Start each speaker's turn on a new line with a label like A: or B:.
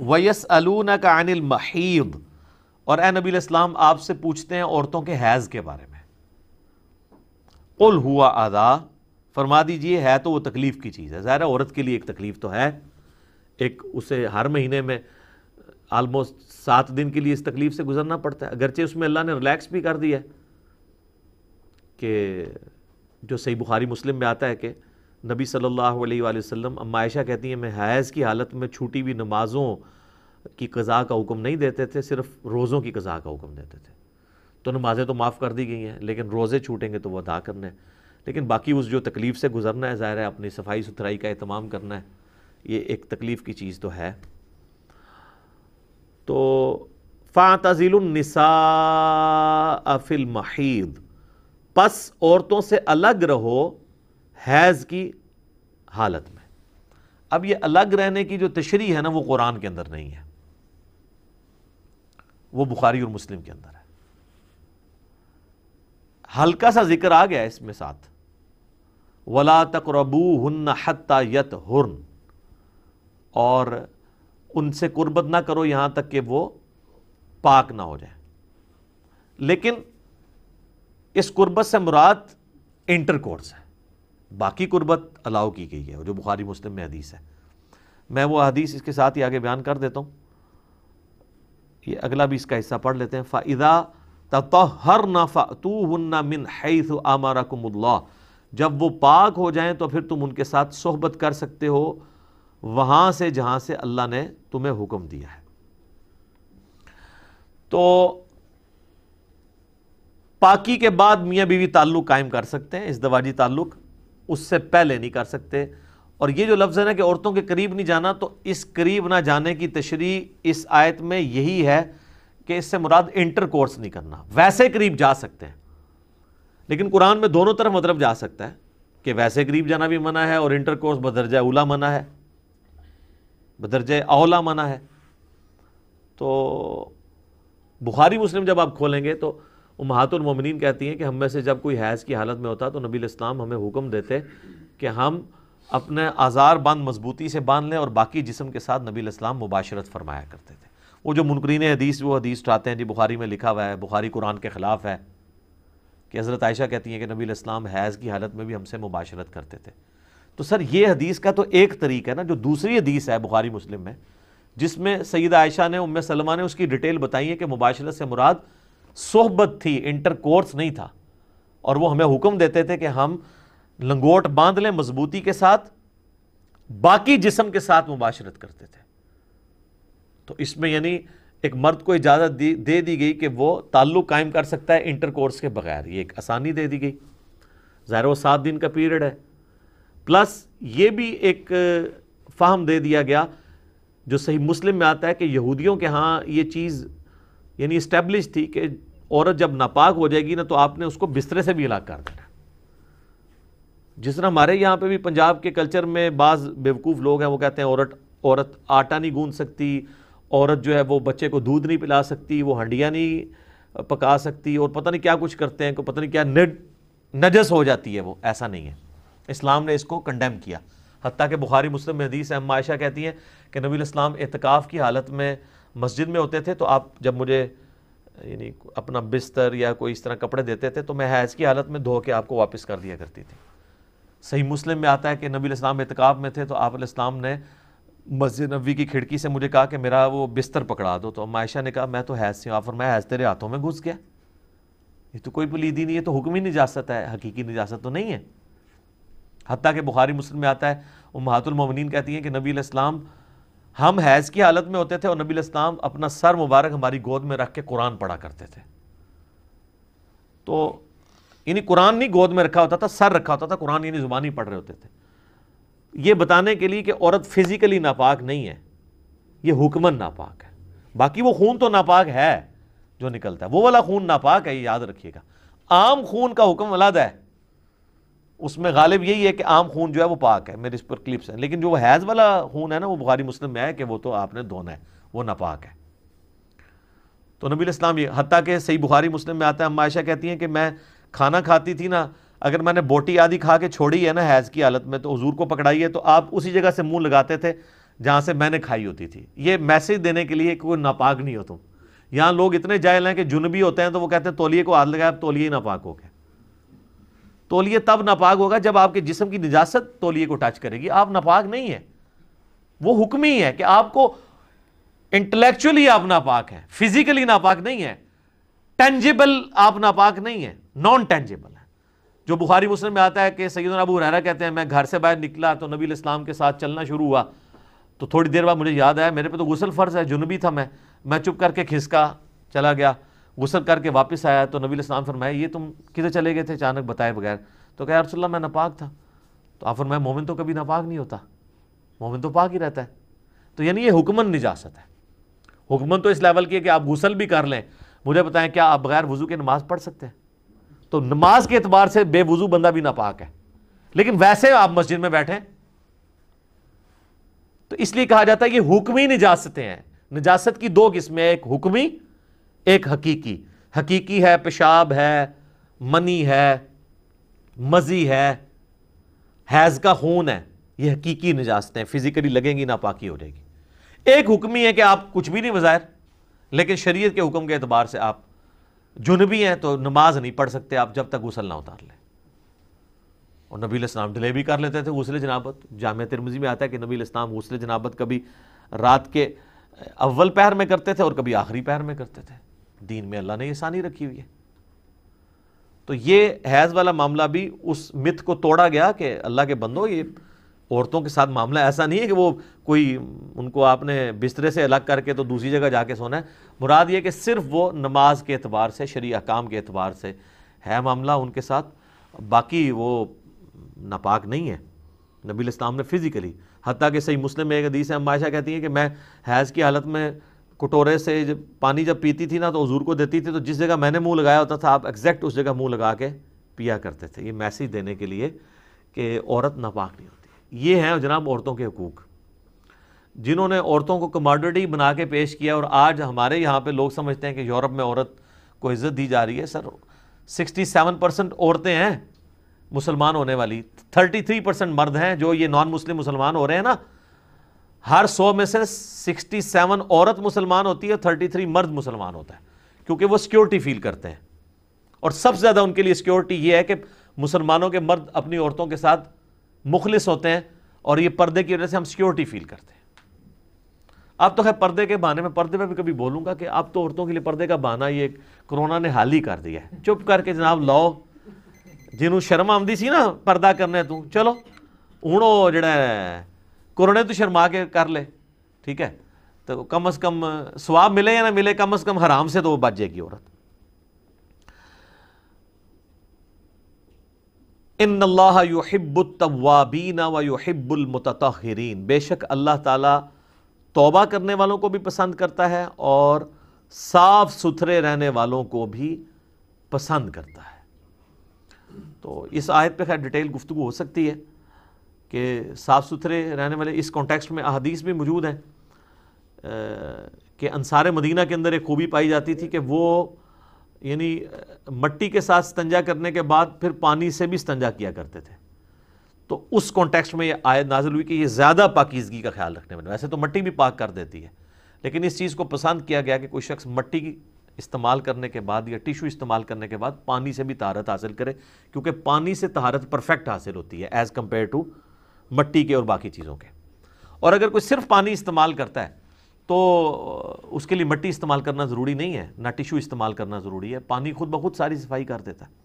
A: वयस अलून का अनिल महीद और ए नबी इस्लाम आपसे पूछते हैं औरतों के हैज़ के बारे में कुल हुआ आदा फरमा दीजिए है तो वह तकलीफ़ की चीज़ है ज़ाहिर औरत के लिए एक तकलीफ़ तो है एक उसे हर महीने में आलमोस्ट सात दिन के लिए इस तकलीफ़ से गुजरना पड़ता है अगरचे उसमें अल्लाह ने रिलैक्स भी कर दिया है कि जो सही बुखारी मुस्लिम में आता है कि नबी सल्लल्लाहु अलैहि वसल्लम अम्मायशा कहती हैं मैं हैज़ की हालत में छूटी हुई नमाज़ों की कज़ा का हुक्म नहीं देते थे सिर्फ रोज़ों की कज़ा का हुक्म देते थे तो नमाज़ें तो माफ़ कर दी गई हैं लेकिन रोज़े छूटेंगे तो वह अदा करने लेकिन बाकी उस जो तकलीफ़ से गुजरना है ज़ाहिर है अपनी सफाई सुथराई का अहतमाम करना है ये एक तकलीफ़ की चीज़ तो है तो फ़ातज़िलनिसा अफिल महीद पस औरतों से अलग रहो हैज़ की हालत में अब ये अलग रहने की जो तशरी है ना वो कुरान के अंदर नहीं है वो बुखारी और मुस्लिम के अंदर है हल्का सा जिक्र आ गया इसमें साथ वला तकरबू हन्न हत्ता यत और उनसे कुर्बत ना करो यहां तक कि वो पाक ना हो जाए लेकिन इस कुर्बत से मुराद इंटर कोर्स है बाकी कुर्बत अलाउ की गई है जो बुखारी मुस्लिम में हदीस है मैं वो हदीस इसके साथ ही आगे बयान कर देता हूँ ये अगला भी इसका हिस्सा पढ़ लेते हैं फ़ाइदा तहर ना फ़ातू ना मिन है आमारकुमुल्ला जब वो पाक हो जाएं तो फिर तुम उनके साथ सोहबत कर सकते हो वहाँ से जहाँ से अल्लाह ने तुम्हें हुक्म दिया है तो पाकी के बाद मियाँ बीवी ताल्लुक़ कायम कर सकते हैं इस दवाजी ताल्लुक़ उससे पहले नहीं कर सकते और ये जो लफ्ज़ है ना कि औरतों के करीब नहीं जाना तो इस करीब ना जाने की तशरी इस आयत में यही है कि इससे मुराद इंटर कोर्स नहीं करना वैसे करीब जा सकते हैं लेकिन कुरान में दोनों तरफ मतलब जा सकता है कि वैसे करीब जाना भी मना है और इंटर कोर्स बदरजा उला मना है बदरजा अवला मना है तो बुखारी मुस्लिम जब आप खोलेंगे तो महातुलमिन कहती हैं कि हम में से जब कोई हैज़ की हालत में होता तो नबी इस्लाम हमें हुक्म देते कि हम अपने आज़ार बंद मजबूती से बांध लें और बाकी जिसम के साथ नबी इस्लाम मुबाशरत फरमाया करते थे वो जो मुनकरीन हदीस वो हदीस चाहते हैं जी बुखारी में लिखा हुआ है बुखारी कुरान के ख़िलाफ़ है कि हज़रत आयशा कहती हैं कि नबी इस्लाम हैज़ की हालत में भी हमसे मुबाशरत करते थे तो सर ये हदीस का तो एक तरीका है ना जो दूसरी हदीस है बुखारी मुस्लिम में जिसमें सईद आयशा ने उम सलमा ने उसकी डिटेल बताई है कि मुबाशरत से मुराद सोहबत थी इंटरकोर्स नहीं था और वो हमें हुक्म देते थे कि हम लंगोट बांध लें मजबूती के साथ बाकी जिसम के साथ मुबाशरत करते थे तो इसमें यानी एक मर्द को इजाज़त दे दी गई कि वो ताल्लुक़ कायम कर सकता है इंटरकोर्स के बगैर ये एक आसानी दे दी गई ज़ाहिर वो सात दिन का पीरियड है प्लस ये भी एक फाहम दे दिया गया जो सही मुस्लिम में आता है कि यहूदियों के यहाँ ये चीज़ यानी इस्टेब्लिश थी कि औरत जब नापाक हो जाएगी ना तो आपने उसको बिस्तरे से भी अलग कर देना जिस तरह हमारे यहाँ पे भी पंजाब के कल्चर में बाज़ बेवकूफ़ लोग हैं वो कहते हैं औरत औरत आटा नहीं गूंद सकती औरत जो है वो बच्चे को दूध नहीं पिला सकती वो हंडिया नहीं पका सकती और पता नहीं क्या कुछ करते हैं को पता नहीं क्या नजस हो जाती है वो ऐसा नहीं है इस्लाम ने इसको कंडेम किया हती कि बुखारी मुस्लिम हदीस अम्मा आयशा कहती हैं कि नबी इस्लाम एतकाफ़ की हालत में मस्जिद में होते थे तो आप जब मुझे यानी अपना बिस्तर या कोई इस तरह कपड़े देते थे तो मैं हैज़ की हालत में धो के आपको वापस कर दिया करती थी सही मुस्लिम में आता है कि नबी इस्लाम एहतिकाब में थे तो आप इस्लाम ने मस्जिद नबी की खिड़की से मुझे कहा कि मेरा वो बिस्तर पकड़ा दो तो मायशा ने कहा मैं तो हैज़ से आफर मैं हैज़ तेरे हाथों में घुस गया ये तो कोई पुलीदी नहीं है तो हुक्म ही निजास्त है हकीकी निजास्त तो नहीं है हती कि बुखारी मुस्लिम में आता है उम हातुलमोमिन कहती हैं कि नबी इस्लाम हम हैज़ की हालत में होते थे और नबी इस्लाम अपना सर मुबारक हमारी गोद में रख के कुरान पढ़ा करते थे तो यानी कुरान नहीं गोद में रखा होता था सर रखा होता था कुरान यानी ज़ुबानी पढ़ रहे होते थे ये बताने के लिए कि औरत फिज़िकली नापाक नहीं है ये हुक्मन नापाक है बाकी वो खून तो नापाक है जो निकलता है वो वाला खून नापाक है ये याद रखिएगा आम खून का हुक्म अलग है उसमें गालिब यही है कि आम खून जो है वो पाक है मेरे इस पर क्लिप्स हैं लेकिन जो वो हैज़ वाला खून है ना वो बुखारी मुस्लिम में है कि वो तो आपने धोना है वो नापाक है तो नबी इस्लाम ये हती के सही बुखारी मुस्लिम में आता है अम्मा कहती हैं कि मैं खाना खाती थी ना अगर मैंने बोटी आदि खा के छोड़ी है ना हैज़ की हालत में तो हजूर को पकड़ाई है तो आप उसी जगह से मुँह लगाते थे जहाँ से मैंने खाई होती थी ये मैसेज देने के लिए कोई नापाक नहीं हो तुम यहाँ लोग इतने जायल हैं कि जुनबी होते हैं तो वो कहते हैं तोलिए को हाथ लगाए आप तोलिए नापाक हो गए तोलिए तब नापाक होगा जब आपके जिसम की निजात तोलिए को टच करेगी आप नापाक नहीं है वो हुक्म ही है कि आपको इंटेलेक्चुअली आप नापाक हैं फिजिकली नापाक नहीं है टेंजिबल आप नापाक नहीं है नॉन टेंजिबल है जो बुखारी मुस्लिम में आता है कि सैदन अबू रहरा कहते हैं मैं घर से बाहर निकला तो नबी इस्लाम के साथ चलना शुरू हुआ तो थोड़ी देर बाद मुझे याद आया मेरे पे तो गुसल फ़र्ज़ है जुनबी था मैं मैं चुप करके खिसका चला गया गुसल करके वापस आया तो नबी इस्लाम फरमाया ये तुम किधर चले गए थे अचानक बताए बगैर तो क्या रसोल्ला मैं नापाक था तो आप फरमाया मोमिन तो कभी नापाक नहीं होता मोमिन तो पाक ही रहता है तो यानी ये हुक्मन निजात है हुक्मन तो इस लेवल की है कि आप गुसल भी कर लें मुझे बताएं क्या आप बगैर वज़ू के नमाज़ पढ़ सकते हैं तो नमाज के अतबार से बेवज़ू बंदा भी नापाक है लेकिन वैसे आप मस्जिद में बैठे तो इसलिए कहा जाता है कि हुक्मी निजाजतें हैं निजाजत की दो किस्में एक हुक्मी एक हकीकी हकीकी है पेशाब है मनी है मज़ी है हैज़ का खून है ये हकीकी नजास्त हैं फिज़िकली लगेंगी नापाकी हो जाएगी एक हुक्मी है कि आप कुछ भी नहीं बजायर लेकिन शरीयत के हुक्म के अतबार से आप जुनबी हैं तो नमाज नहीं पढ़ सकते आप जब तक गुसल ना उतार लें और नबी इस्लाम डिले भी कर लेते थे गसल जनाबत जाम तिरमजी में आता है कि नबी इस्लाम गुसले जनाबत कभी रात के अव्वल पैर में करते थे और कभी आखिरी पैर में करते थे दीन में अल्लाह ने ये सानी रखी हुई है तो ये हैज़ वाला मामला भी उस मिथ को तोड़ा गया कि अल्लाह के बंदो ये औरतों के साथ मामला ऐसा नहीं है कि वो कोई उनको आपने बिस्तरे से अलग करके तो दूसरी जगह जाके सोना है मुराद ये कि सिर्फ वो नमाज के अतबार से शरी अकाम के अतबार से है मामला उनके साथ बाकी वो नापाक नहीं है नबी इस्लाम ने फ़िज़िकली हती कि सही मुस्लिम में एक हदीस है मायशा कहती हैं कि मैं हैज़ की हालत में कटोरे से जब पानी जब पीती थी ना तो हजूर को देती थी तो जिस जगह मैंने मुंह लगाया होता था आप एग्जैक्ट उस जगह मुंह लगा के पिया करते थे ये मैसेज देने के लिए कि औरत नापाक नहीं होती ये हैं जनाब औरतों के हकूक़ जिन्होंने औरतों को कमोडिटी बना के पेश किया और आज हमारे यहाँ पे लोग समझते हैं कि यूरोप में औरत को इज़्ज़त दी जा रही है सर 67 परसेंट औरतें हैं मुसलमान होने वाली 33 परसेंट मर्द हैं जो ये नॉन मुस्लिम मुसलमान हो रहे हैं ना हर सौ में से सिक्सटी सेवन औरत मुसलमान होती है थर्टी थ्री मर्द मुसलमान होता है क्योंकि वो सिक्योरिटी फील करते हैं और सबसे ज़्यादा उनके लिए सिक्योरिटी ये है कि मुसलमानों के मर्द अपनी औरतों के साथ मुखलिस होते हैं और ये पर्दे की वजह से हम सिक्योरिटी फील करते हैं अब तो खैर पर्दे के बहाने में पर्दे में भी कभी बोलूँगा कि अब तो औरतों के लिए पर्दे का बहाना ये कोरोना ने हाल ही कर दिया है चुप करके जनाब लाओ जिन्हों शर्म आमदी सी ना पर्दा करने तू चलो हूँ वो है कोरोने तो शर्मा के कर ले ठीक है तो कम अज़ कम स्वाब मिले या ना मिले कम अज़ कम हराम से तो वो बच जाएगी औरत इन अल्लाह युहिब्बुलतवाबीन व युहिब्बुलमतहरीन बेशक अल्लाह ताला तौबा करने वालों को भी पसंद करता है और साफ सुथरे रहने वालों को भी पसंद करता है तो इस आयत पे खैर डिटेल गुफ्तु हो सकती है कि साफ़ सुथरे रहने वाले इस कॉन्टेक्स्ट में अहदीस भी मौजूद हैं कि अनसार मदीना के अंदर एक खूबी पाई जाती थी कि वो यानी मट्टी के साथ स्तंजा करने के बाद फिर पानी से भी स्तंजा किया करते थे तो उस कॉन्टेक्स्ट में ये आयत नाजिल हुई कि ये ज़्यादा पाकिजगी का ख्याल रखने वाले वैसे तो मट्टी भी पाक कर देती है लेकिन इस चीज़ को पसंद किया गया कि कोई शख्स मट्टी इस्तेमाल करने के बाद या टिशू इस्तेमाल करने के बाद पानी से भी तहारत हासिल करे क्योंकि पानी से तहारत परफेक्ट हासिल होती है एज़ कम्पेयर टू मट्टी के और बाकी चीज़ों के और अगर कोई सिर्फ पानी इस्तेमाल करता है तो उसके लिए मट्टी इस्तेमाल करना ज़रूरी नहीं है ना टिशू इस्तेमाल करना ज़रूरी है पानी खुद ब खुद सारी सफाई कर देता है